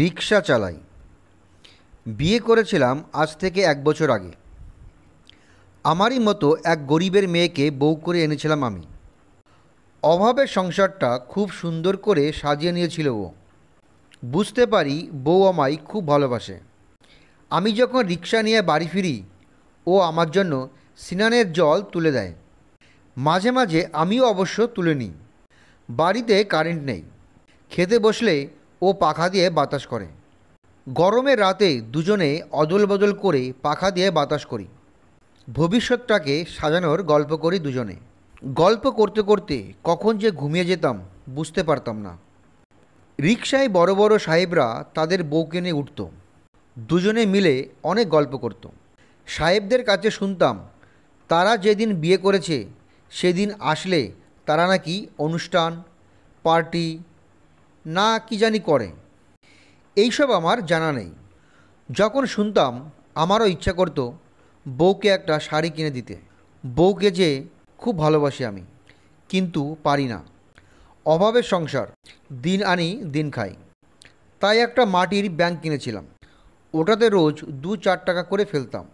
রিক্সা চালাই বিয়ে করেছিলাম আজ থেকে এক বছর আগে আমারই মতো এক গরিবের মেয়েকে বউ করে এনেছিলাম আমি অভাবের সংসারটা খুব সুন্দর করে সাজিয়ে নিয়েছিল ও বুঝতে পারি বউ আমায় খুব ভালোবাসে আমি যখন রিক্সা নিয়ে বাড়ি ফিরি ও আমার জন্য সিনানের জল তুলে দেয় মাঝে মাঝে আমিও অবশ্য তুলে নিই বাড়িতে কারেন্ট নেই খেতে বসলে ও পাখা দিয়ে বাতাস করে গরমে রাতে দুজনে অদল বদল করে পাখা দিয়ে বাতাস করি ভবিষ্যৎটাকে সাজানোর গল্প করি দুজনে গল্প করতে করতে কখন যে ঘুমিয়ে যেতাম বুঝতে পারতাম না রিক্সায় বড় বড় সাহেবরা তাদের বউকে নিয়ে উঠত দুজনে মিলে অনেক গল্প করত সাহেবদের কাছে শুনতাম তারা যেদিন বিয়ে করেছে সেদিন আসলে তারা নাকি অনুষ্ঠান পার্টি না কি জানি করে এইসব আমার জানা নেই যখন শুনতাম আমারও ইচ্ছা করতো বউকে একটা শাড়ি কিনে দিতে বউকে যে খুব ভালোবাসি আমি কিন্তু পারি না অভাবের সংসার দিন আনি দিন খাই তাই একটা মাটির ব্যাংক কিনেছিলাম ওটাতে রোজ দু চার টাকা করে ফেলতাম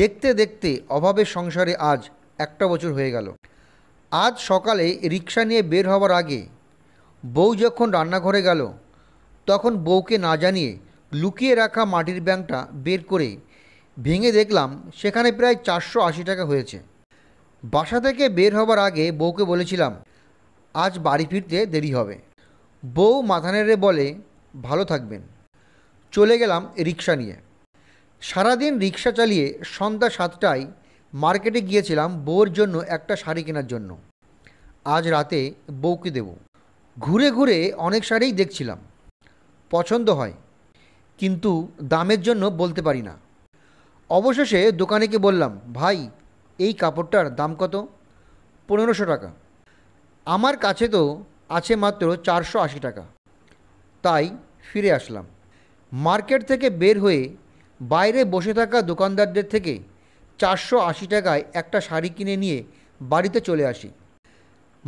দেখতে দেখতে অভাবের সংসারে আজ একটা বছর হয়ে গেল আজ সকালে রিক্সা নিয়ে বের হওয়ার আগে বউ যখন রান্নাঘরে গেল তখন বউকে না জানিয়ে লুকিয়ে রাখা মাটির ব্যাংকটা বের করে ভেঙে দেখলাম সেখানে প্রায় চারশো আশি টাকা হয়েছে বাসা থেকে বের হবার আগে বউকে বলেছিলাম আজ বাড়ি ফিরতে দেরি হবে বউ মাথা বলে ভালো থাকবেন চলে গেলাম রিক্সা নিয়ে সারাদিন রিক্সা চালিয়ে সন্ধ্যা সাতটায় মার্কেটে গিয়েছিলাম বউর জন্য একটা শাড়ি কেনার জন্য আজ রাতে বউকে দেবো ঘুরে ঘুরে অনেক শাড়িই দেখছিলাম পছন্দ হয় কিন্তু দামের জন্য বলতে পারি না অবশেষে দোকানেকে বললাম ভাই এই কাপড়টার দাম কত পনেরোশো টাকা আমার কাছে তো আছে মাত্র চারশো আশি টাকা তাই ফিরে আসলাম মার্কেট থেকে বের হয়ে বাইরে বসে থাকা দোকানদারদের থেকে চারশো আশি টাকায় একটা শাড়ি কিনে নিয়ে বাড়িতে চলে আসি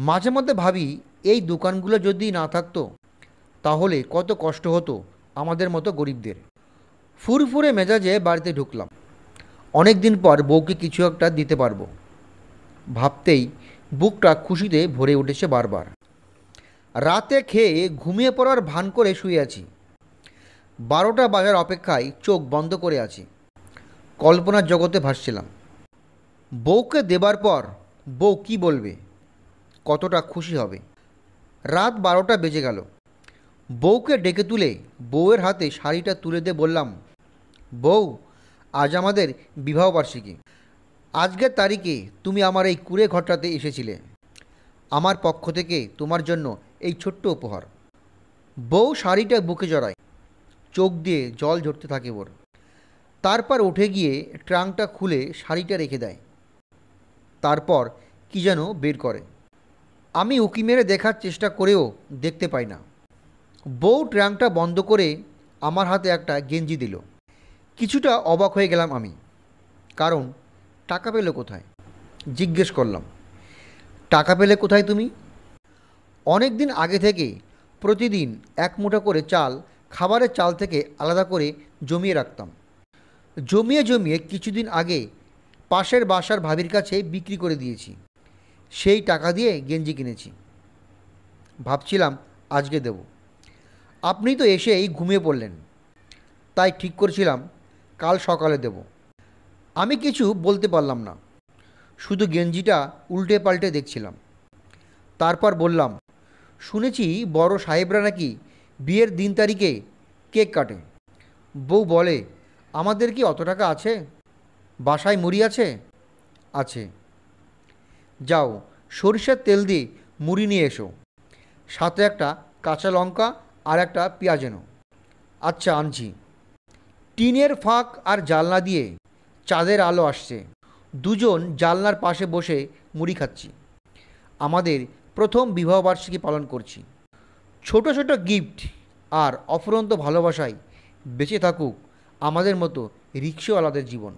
মাঝে মধ্যে ভাবি এই দোকানগুলো যদি না থাকতো তাহলে কত কষ্ট হতো আমাদের মতো গরিবদের ফুরফুরে মেজাজে বাড়িতে ঢুকলাম অনেক দিন পর বউকে কিছু একটা দিতে পারবো ভাবতেই বুকটা খুশিতে ভরে উঠেছে বারবার রাতে খেয়ে ঘুমিয়ে পড়ার ভান করে শুয়ে আছি বারোটা বাজার অপেক্ষায় চোখ বন্ধ করে আছি কল্পনার জগতে ভাসছিলাম বউকে দেবার পর বউ কি বলবে কতটা খুশি হবে রাত বারোটা বেজে গেল বউকে ডেকে তুলে বউয়ের হাতে শাড়িটা তুলে দিয়ে বললাম বউ আজ আমাদের বিবাহবার্ষিকী আজকের তারিখে তুমি আমার এই কুড়ে ঘরটাতে এসেছিলে আমার পক্ষ থেকে তোমার জন্য এই ছোট্ট উপহার বউ শাড়িটা বুকে জড়ায় চোখ দিয়ে জল ঝরতে থাকে ওর তারপর উঠে গিয়ে ট্রাঙ্কটা খুলে শাড়িটা রেখে দেয় তারপর কি যেন বের করে আমি উকি মেরে দেখার চেষ্টা করেও দেখতে পাই না বউ ট্র্যাঙ্কটা বন্ধ করে আমার হাতে একটা গেঞ্জি দিল কিছুটা অবাক হয়ে গেলাম আমি কারণ টাকা পেলে কোথায় জিজ্ঞেস করলাম টাকা পেলে কোথায় তুমি অনেক দিন আগে থেকে প্রতিদিন এক মুঠা করে চাল খাবারের চাল থেকে আলাদা করে জমিয়ে রাখতাম জমিয়ে জমিয়ে কিছুদিন আগে পাশের বাসার ভাবির কাছে বিক্রি করে দিয়েছি সেই টাকা দিয়ে গেঞ্জি কিনেছি ভাবছিলাম আজকে দেব আপনি তো এসেই ঘুমিয়ে পড়লেন তাই ঠিক করেছিলাম কাল সকালে দেব আমি কিছু বলতে পারলাম না শুধু গেঞ্জিটা উল্টে পাল্টে দেখছিলাম তারপর বললাম শুনেছি বড় সাহেবরা নাকি বিয়ের দিন তারিখে কেক কাটে বউ বলে আমাদের কি অত টাকা আছে বাসায় মুড়ি আছে আছে যাও সরিষার তেল দিয়ে মুড়ি নিয়ে এসো সাথে একটা কাঁচা লঙ্কা আর একটা পেঁয়াজ এনো আচ্ছা আনছি টিনের ফাঁক আর জালনা দিয়ে চাঁদের আলো আসছে দুজন জালনার পাশে বসে মুড়ি খাচ্ছি আমাদের প্রথম বিবাহবার্ষিকী পালন করছি ছোট ছোট গিফট আর অফুরন্ত ভালোবাসায় বেঁচে থাকুক আমাদের মতো রিক্সাওয়ালাদের জীবন